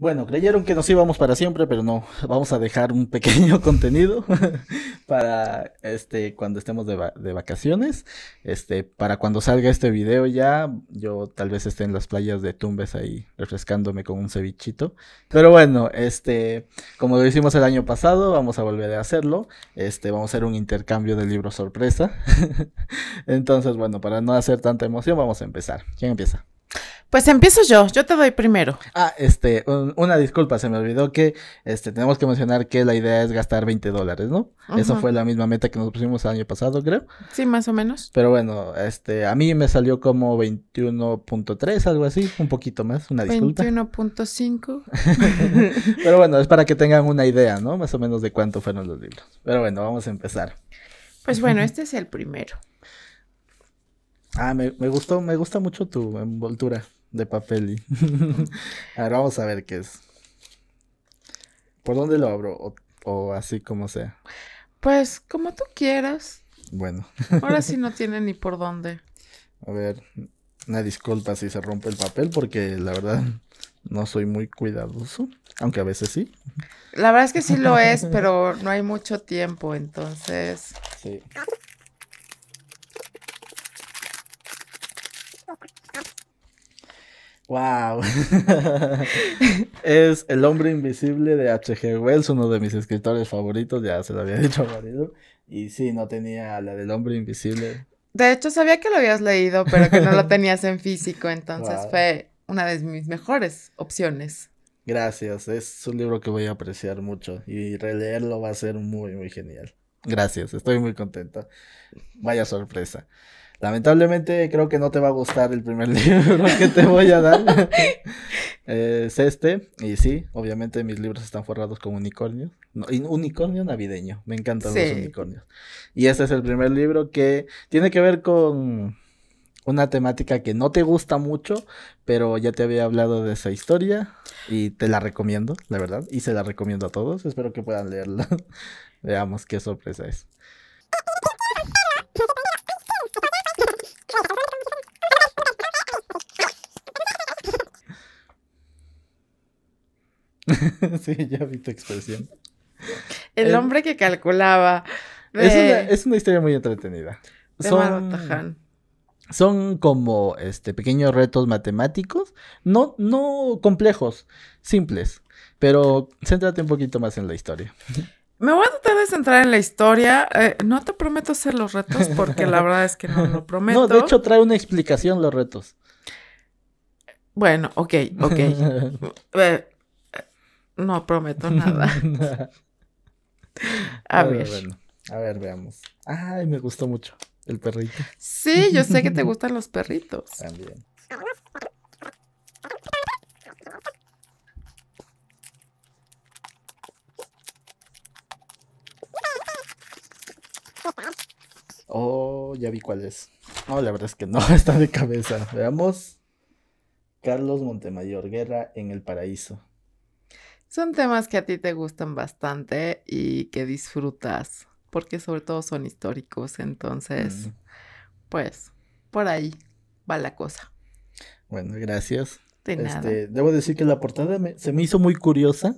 Bueno, creyeron que nos íbamos para siempre, pero no. Vamos a dejar un pequeño contenido para este cuando estemos de, vacaciones. Este, para cuando salga este video ya, yo tal vez esté en las playas de Tumbes ahí refrescándome con un cevichito. Pero bueno, este, como lo hicimos el año pasado, vamos a volver a hacerlo. Este, vamos a hacer un intercambio de libros sorpresa. Entonces, bueno, para no hacer tanta emoción, vamos a empezar. ¿Quién empieza? Pues empiezo yo, yo te doy primero. Ah, este, una disculpa, se me olvidó que este, tenemos que mencionar que la idea es gastar 20 dólares, ¿no? Esa Eso fue la misma meta que nos pusimos el año pasado, creo. Sí, más o menos. Pero bueno, este, a mí me salió como 21.3, algo así, un poquito más, una disculpa. 21.5. Pero bueno, es para que tengan una idea, ¿no? Más o menos de cuánto fueron los libros. Pero bueno, vamos a empezar. Pues bueno, este es el primero. Ah, me, me gustó, me gusta mucho tu envoltura de papel. a ver, vamos a ver qué es. ¿Por dónde lo abro? O, así como sea. Pues como tú quieras. Bueno. Ahora sí no tiene ni por dónde. A ver, una disculpa si se rompe el papel porque la verdad no soy muy cuidadoso, aunque a veces sí. La verdad es que sí lo es, pero no hay mucho tiempo, entonces. Sí. Wow. es El hombre invisible de H.G. Wells, uno de mis escritores favoritos, ya se lo había dicho a marido. Y sí, no tenía la del hombre invisible. De hecho, sabía que lo habías leído, pero que no lo tenías en físico, entonces fue una de mis mejores opciones. Gracias, es un libro que voy a apreciar mucho y releerlo va a ser muy, muy genial. Gracias, estoy muy contento. Vaya sorpresa. Lamentablemente creo que no te va a gustar el primer libro que te voy a dar. Eh, es este. Y sí, obviamente mis libros están forrados con unicornio unicornio navideño. Me encantan los unicornios. Y este es el primer libro que tiene que ver con una temática que no te gusta mucho, pero ya te había hablado de esa historia y te la recomiendo, la verdad. Y se la recomiendo a todos. Espero que puedan leerla. Veamos qué sorpresa es. sí, ya vi tu expresión. El, hombre que calculaba. Es, una, eh, historia muy entretenida. son, son como este, pequeños retos matemáticos, no, no complejos, simples, pero céntrate un poquito más en la historia. Me voy a tratar de centrar en la historia. Eh, no te prometo hacer los retos porque la verdad es que no lo prometo. No, de hecho trae una explicación los retos. Bueno, ok, ok. No prometo nada. a, ver. A ver, veamos. Ay, me gustó mucho el perrito. Sí, yo sé que te gustan los perritos. También. Oh, ya vi cuál es. No, la verdad es que no, está de cabeza. Veamos. Carlos Montemayor, Guerra en el Paraíso. Son temas que a ti te gustan bastante y que disfrutas, porque sobre todo son históricos, entonces, mm. pues, por ahí va la cosa. Bueno, gracias. Este, debo decir que la portada se me hizo muy curiosa,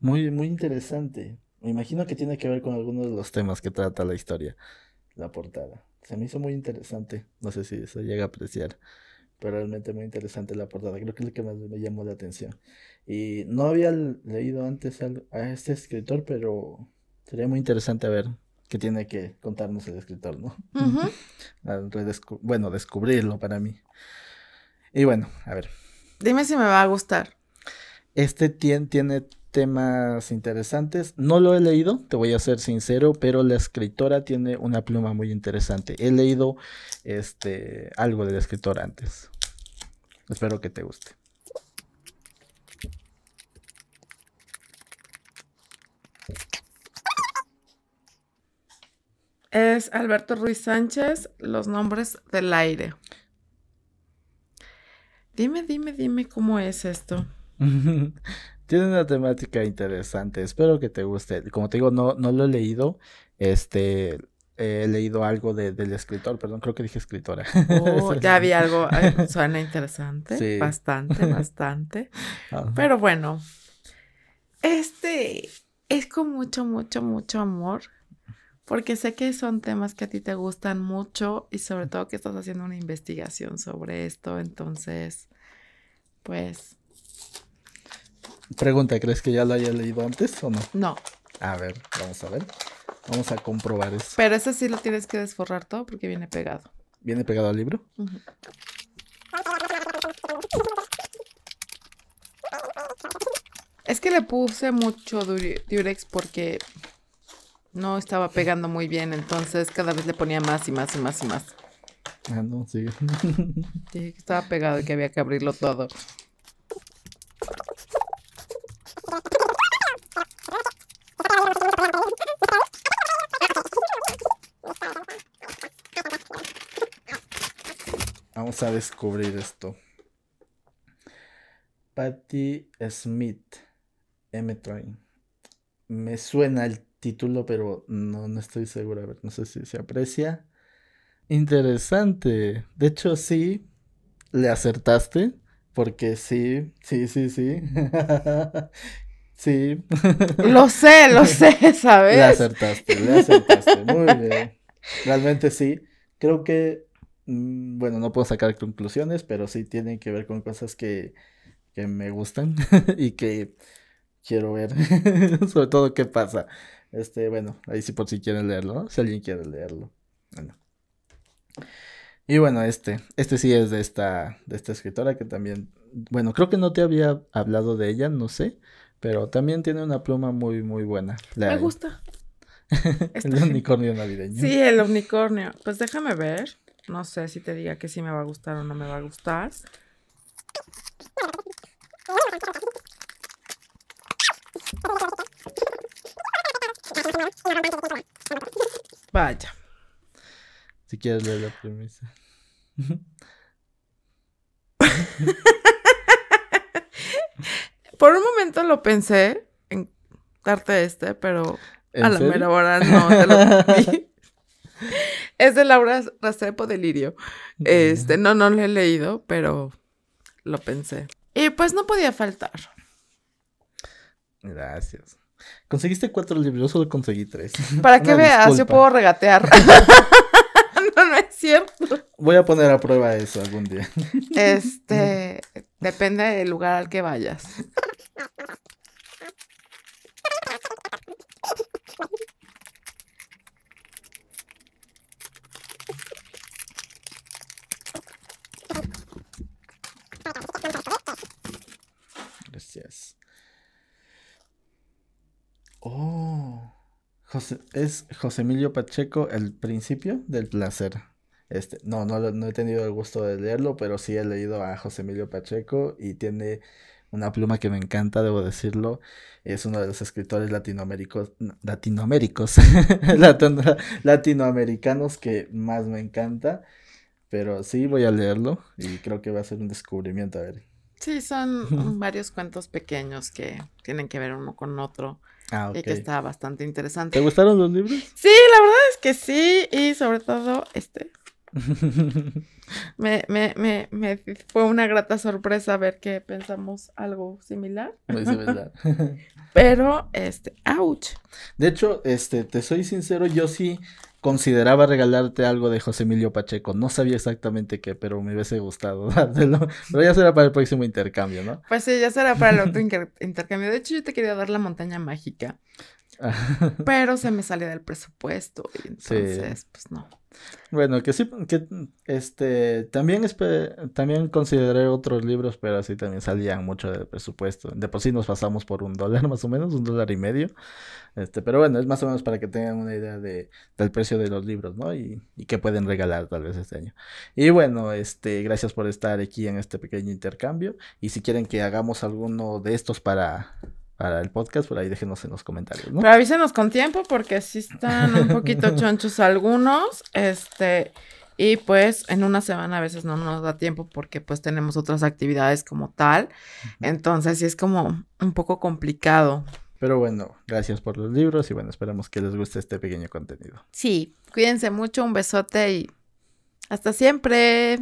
muy, muy interesante. Me imagino que tiene que ver con algunos de los temas que trata la historia, la portada. Se me hizo muy interesante. No sé si eso llega a apreciar pero realmente muy interesante la portada. Creo que es lo que más me llamó la atención. Y no había leído antes a este escritor, pero sería muy interesante ver qué tiene que contarnos el escritor, ¿no? bueno, descubrirlo para mí. Y bueno, a ver. Dime si me va a gustar. Este tiene, tiene temas interesantes. No lo he leído, te voy a ser sincero, pero la escritora tiene una pluma muy interesante. He leído este, algo del escritor antes. Espero que te guste. Es Alberto Ruiz Sánchez, Los Nombres del Aire. Dime, dime, dime cómo es esto. Tiene una temática interesante, espero que te guste. Como te digo, no, no lo he leído. Este, he leído algo del escritor, perdón, creo que dije escritora. Oh, ya vi algo, eh, suena interesante, bastante, bastante. Pero bueno, este es con mucho, mucho, mucho amor, porque sé que son temas que a ti te gustan mucho y sobre todo que estás haciendo una investigación sobre esto, entonces, pues... Pregunta, ¿crees que ya lo haya leído antes o no? No. A ver, vamos a ver. Vamos a comprobar eso. Pero ese sí lo tienes que desforrar todo porque viene pegado. ¿Viene pegado al libro? Es que le puse mucho Durex porque no estaba pegando muy bien, entonces cada vez le ponía más y más y más y más. Ah, no, sí. Dije que estaba pegado y que había que abrirlo todo. a descubrir esto. Patty Smith, M Train. Me suena el título, pero no, estoy segura, A ver, no sé si se aprecia. Interesante. De hecho, sí, le acertaste. Porque sí, sí, sí, sí. sí. lo sé, lo sé, ¿sabes? Le acertaste, le acertaste. Muy bien. Realmente sí. Creo que Mm, bueno, no puedo sacar conclusiones, pero sí tienen que ver con cosas que, que me gustan y que quiero ver, sobre todo qué pasa. Este, bueno, ahí sí por si quieren leerlo, Si alguien quiere leerlo. Y bueno, este, este sí es de esta, de esta escritora que también, bueno, creo que no te había hablado de ella, no sé, pero también tiene una pluma muy, muy buena. me gusta. el unicornio navideño. Sí, el unicornio. Pues déjame ver. No sé si te diga que sí me va a gustar o no me va a gustar. Vaya. Si quieres leer la premisa. Por un momento lo pensé en darte este, pero a la mera hora no lo Es de Laura Rastrepo Delirio. Este, no, no lo he leído, pero lo pensé. Y pues no podía faltar. Gracias. Conseguiste cuatro libros, yo solo conseguí tres. Para que veas, yo puedo regatear. no, no es cierto. Voy a poner a prueba eso algún día. Este, depende del lugar al que vayas. es José Emilio Pacheco el principio del placer. Este, no, no, no he tenido el gusto de leerlo, pero sí he leído a José Emilio Pacheco y tiene una pluma que me encanta, debo decirlo. Es uno de los escritores latinoaméricos, latinoaméricos, latinoamericanos que más me encanta. Pero sí, voy a leerlo y creo que va a ser un descubrimiento. A ver. Sí, son varios cuentos pequeños que tienen que ver uno con otro. Ah, y que está bastante interesante. ¿Te gustaron los libros? Sí, la verdad es que sí, y sobre todo este. me, me, me, me, fue una grata sorpresa ver que pensamos algo similar. Muy similar. Pero, este, ouch. De hecho, este, te soy sincero, yo sí consideraba regalarte algo de José Emilio Pacheco. No sabía exactamente qué, pero me hubiese gustado dártelo. Pero ya será para el próximo intercambio, ¿no? Pues sí, ya será para el otro intercambio. De hecho, yo te quería dar la montaña mágica. pero se me sale del presupuesto y entonces, pues no. Bueno, que sí, que este, también, también consideré otros libros, pero así también salían mucho del presupuesto. De por sí nos pasamos por un dólar más o menos, un dólar y medio. Este, pero bueno, es más o menos para que tengan una idea de, del precio de los libros, ¿no? Y, y que pueden regalar tal vez este año. Y bueno, este, gracias por estar aquí en este pequeño intercambio. Y si quieren que hagamos alguno de estos para para el podcast, por ahí déjenos en los comentarios, ¿no? Pero avísenos con tiempo porque sí están un poquito chonchos algunos, este, y pues en una semana a veces no nos da tiempo porque pues tenemos otras actividades como tal, entonces sí es como un poco complicado. Pero bueno, gracias por los libros y bueno, esperamos que les guste este pequeño contenido. Sí, cuídense mucho, un besote y hasta siempre.